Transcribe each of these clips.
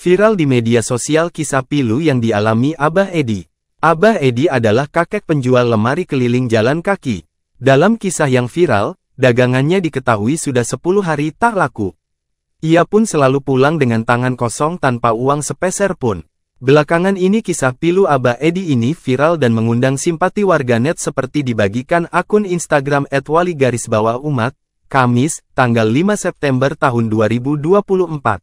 Viral di media sosial kisah pilu yang dialami Abah Edi. Abah Edi adalah kakek penjual lemari keliling jalan kaki. Dalam kisah yang viral, dagangannya diketahui sudah 10 hari tak laku. Ia pun selalu pulang dengan tangan kosong tanpa uang sepeser pun. Belakangan ini kisah pilu Abah Edi ini viral dan mengundang simpati warganet seperti dibagikan akun Instagram @waligarisbawahumat, Kamis, tanggal 5 September tahun 2024.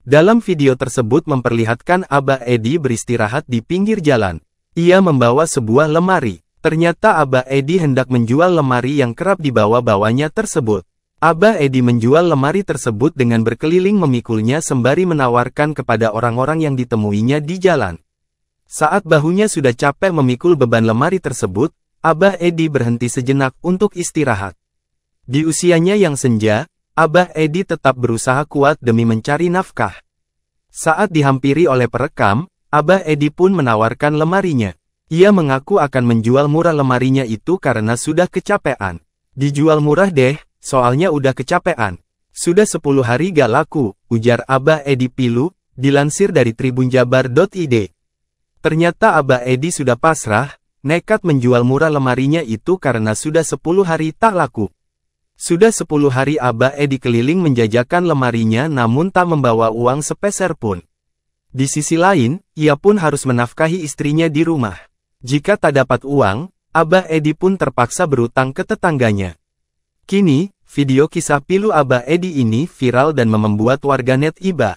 Dalam video tersebut memperlihatkan Abah Edi beristirahat di pinggir jalan. Ia membawa sebuah lemari. Ternyata Abah Edi hendak menjual lemari yang kerap dibawa-bawanya tersebut. Aba Edi menjual lemari tersebut dengan berkeliling memikulnya sembari menawarkan kepada orang-orang yang ditemuinya di jalan. Saat bahunya sudah capek memikul beban lemari tersebut, Abah Edi berhenti sejenak untuk istirahat. Di usianya yang senja, Abah Edi tetap berusaha kuat demi mencari nafkah. Saat dihampiri oleh perekam, Abah Edi pun menawarkan lemarinya. Ia mengaku akan menjual murah lemarinya itu karena sudah kecapean. Dijual murah deh, soalnya udah kecapean. Sudah 10 hari gak laku, ujar Abah Edi Pilu, dilansir dari tribunjabar.id. Ternyata Abah Edi sudah pasrah, nekat menjual murah lemarinya itu karena sudah 10 hari tak laku. Sudah sepuluh hari Aba Edi keliling menjajakan lemarinya namun tak membawa uang sepeser pun. Di sisi lain, ia pun harus menafkahi istrinya di rumah. Jika tak dapat uang, Abah Edi pun terpaksa berutang ke tetangganya. Kini, video kisah pilu Abah Edi ini viral dan membuat warganet iba.